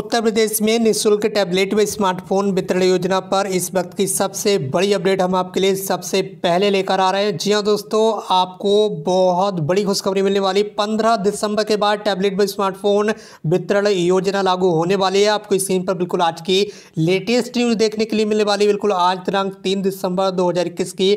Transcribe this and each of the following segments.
उत्तर प्रदेश में निशुल्क टैबलेट व स्मार्टफोन वितरण योजना पर इस वक्त की सबसे बड़ी अपडेट हम आपके लिए सबसे पहले लेकर आ रहे हैं जी हाँ दोस्तों आपको बहुत बड़ी खुशखबरी मिलने वाली 15 दिसंबर के बाद टैबलेट व स्मार्टफोन वितरण योजना लागू होने वाली है आपको इस पर बिल्कुल आज की लेटेस्ट न्यूज़ देखने के लिए मिलने वाली बिल्कुल आज दिनांक तीन दिसंबर दो की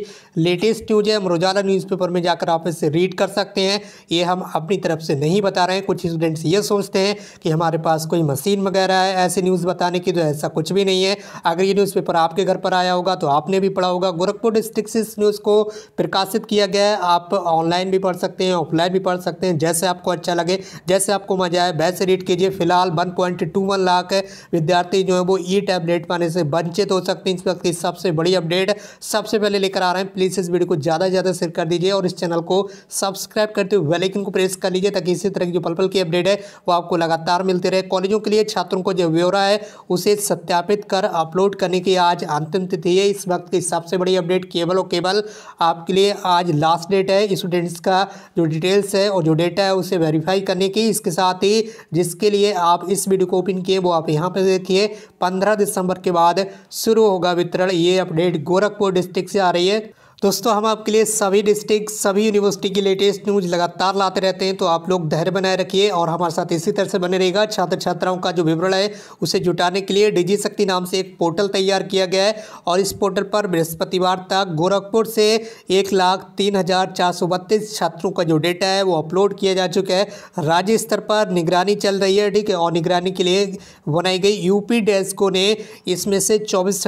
लेटेस्ट न्यूज़ है हम रोजाना न्यूज़पेपर में जाकर आप इसे रीड कर सकते हैं ये हम अपनी तरफ से नहीं बता रहे हैं कुछ स्टूडेंट्स ये सोचते हैं कि हमारे पास कोई मशीन वगैरह है ऐसी न्यूज़ बताने की तो ऐसा कुछ भी नहीं है अगर ये न्यूज़पेपर आपके घर पर आया होगा तो आपने भी पढ़ा होगा गोरखपुर डिस्ट्रिक्ट से इस न्यूज़ को प्रकाशित किया गया है आप ऑनलाइन भी पढ़ सकते हैं ऑफलाइन भी पढ़ सकते हैं जैसे आपको अच्छा लगे जैसे आपको मजा आए वैसे रीड कीजिए फिलहाल one point two one lakh विद्यार्थी जो है वो ई टैबलेट पाने से वंचित हो सकते हैं इस वक्त की सबसे बड़ी अपडेट सबसे पहले लेकर आ रहे हैं प्लीज़ इस वीडियो को ज़्यादा से ज़्यादा शेयर कर दीजिए और इस चैनल को सब्सक्राइब करते हुए वेलाइकन को प्रेस कर लीजिए ताकि इसी तरह की जो पल पल की अपडेट है वो आपको लगातार मिलते रहे कॉलेजों के लिए छात्रों को जो ब्यौरा है उसे सत्यापित कर अपलोड करने की आज अंतिम तिथि है इस वक्त की सबसे बड़ी अपडेट केवल और केवल आपके लिए आज लास्ट डेट है स्टूडेंट्स का जो डिटेल्स है और जो डेटा है उसे वेरीफाई करने की इसके साथ ही जिसके लिए आप इस वीडियो को ओपन किए वो आप यहाँ पर देखिए पंद्रह दिसंबर के बाद शुरू होगा वितरण ये अपडेट गोरखपुर डिस्ट्रिक्ट से आ रही है दोस्तों हम आपके लिए सभी डिस्ट्रिक्ट सभी यूनिवर्सिटी की लेटेस्ट न्यूज़ लगातार लाते रहते हैं तो आप लोग धैर्य बनाए रखिए और हमारे साथ इसी तरह से बने रहेगा छात्र छात्राओं का जो विवरण है उसे जुटाने के लिए डिजी शक्ति नाम से एक पोर्टल तैयार किया गया है और इस पोर्टल पर बृहस्पतिवार तक गोरखपुर से एक लाख तीन हज़ार चार सौ बत्तीस छात्रों का जो डेटा है वो अपलोड किया जा चुका है राज्य स्तर पर निगरानी चल रही है ठीक है और निगरानी के लिए बनाई गई यूपी डेस्को ने इसमें से चौबीस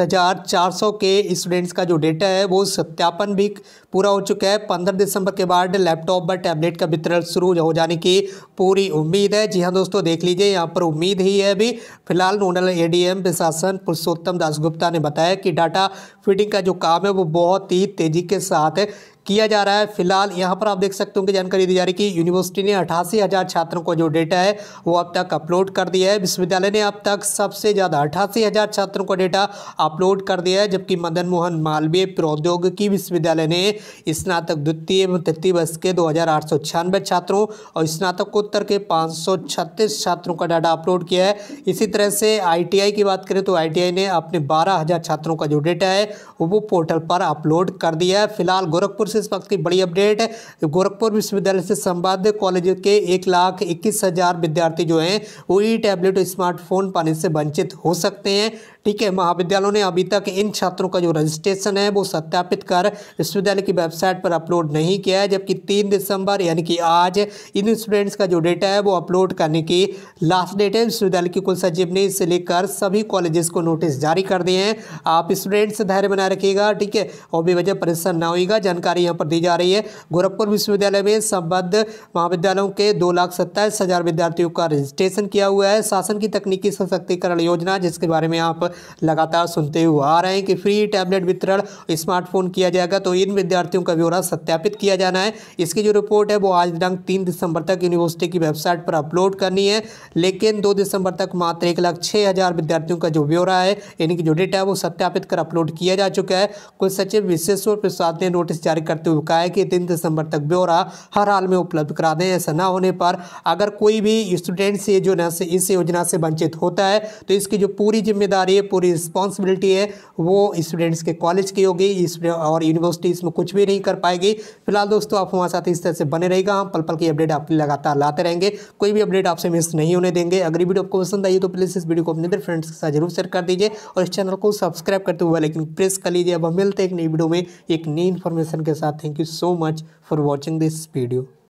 के स्टूडेंट्स का जो डेटा है वो सत्यापन वन वीक पूरा हो चुका है पंद्रह दिसंबर के बाद लैपटॉप व टैबलेट का वितरण शुरू हो जाने की पूरी उम्मीद है जी हाँ दोस्तों देख लीजिए यहाँ पर उम्मीद ही है अभी फिलहाल नोडल एडीएम प्रशासन पुरुषोत्तम दासगुप्ता ने बताया कि डाटा फीडिंग का जो काम है वो बहुत ही तेज़ी के साथ किया जा रहा है फिलहाल यहाँ पर आप देख सकते हो कि जानकारी दी जा रही है कि यूनिवर्सिटी ने अठासी हज़ार छात्रों को जो डेटा है वो अब तक अपलोड कर दिया है विश्वविद्यालय ने अब तक सबसे ज़्यादा अठासी हज़ार छात्रों का डेटा अपलोड कर दिया है जबकि मदन मोहन मालवीय प्रौद्योगिकी विश्वविद्यालय ने स्नातक द्वितीय एवं तृतीय वर्ष के दो छात्रों और स्नातकोत्तर के पाँच छात्रों का डाटा अपलोड किया है इसी तरह से आई की बात करें तो आई ने अपने बारह छात्रों का जो डेटा है वो पोर्टल पर अपलोड कर दिया है फिलहाल गोरखपुर से से इस वक्त की बड़ी अपडेट गोरखपुर विश्वविद्यालय से संबद्ध कॉलेज के एक लाख इक्कीस हज़ार विद्यार्थी जो हैं वो ई टैबलेट और स्मार्टफोन पाने से वंचित हो सकते हैं ठीक है महाविद्यालयों ने अभी तक इन छात्रों का जो रजिस्ट्रेशन है वो सत्यापित कर विश्वविद्यालय की वेबसाइट पर अपलोड नहीं किया है जबकि तीन दिसंबर यानी कि आज इन स्टूडेंट्स का जो डेटा है वो अपलोड करने की लास्ट डेट है विश्वविद्यालय के सचिव ने इसे लेकर सभी कॉलेजेस को नोटिस जारी कर दिए हैं आप स्टूडेंट्स धैर्य बनाए रखिएगा ठीक है और भी वजह परेशान ना होगा जानकारी यहाँ पर दी जा रही है गोरखपुर विश्वविद्यालय में संबद्ध महाविद्यालयों के दो लाख सत्ताईस हज़ार विद्यार्थियों का रजिस्ट्रेशन किया हुआ है शासन की तकनीकी सशक्तिकरण योजना जिसके बारे में आप लगातार सुनते हुए आ रहे हैं कि फ्री टैबलेट वितरण स्मार्टफोन किया जाएगा तो इन विद्यार्थियों का ब्यौरा सत्यापित किया जाना है इसकी जो रिपोर्ट है वो आज दिनांक तीन दिसंबर तक यूनिवर्सिटी की वेबसाइट पर अपलोड करनी है लेकिन दो दिसंबर तक मात्र एक लाख छः हज़ार विद्यार्थियों का जो ब्यौरा है यानी कि जो डेटा है वो सत्यापित कर अपलोड किया जा चुका है कुल सचिव विशेश्वर प्रसाद ने नोटिस जारी करते हुए कहा है कि तीन दिसंबर तक ब्यौरा हर हाल में उपलब्ध करा दें ऐसा ना होने पर अगर कोई भी स्टूडेंट्स ये जो इस योजना से वंचित होता है तो इसकी जो पूरी जिम्मेदारी पूरी रिस्पॉन्सिबिलिटी है वो स्टूडेंट्स के कॉलेज की होगी और यूनिवर्सिटी इसमें कुछ भी नहीं कर पाएगी फिलहाल दोस्तों आप हमारे साथ इस तरह से बने रहेगा हम पल पल की अपडेट आपके लिए लगातार लाते रहेंगे कोई भी अपडेट आपसे मिस नहीं होने देंगे अगर वीडियो आपको पसंद आई तो प्लीज़ इस वीडियो को अपने फ्रेंड्स के साथ जरूर शेयर कर दीजिए और इस चैनल को सब्सक्राइब करते हुए लेकिन प्रेस कर लीजिए अब हम मिलते हैं एक नई वीडियो में एक नई इन्फॉर्मेशन के साथ thank you so much for watching this video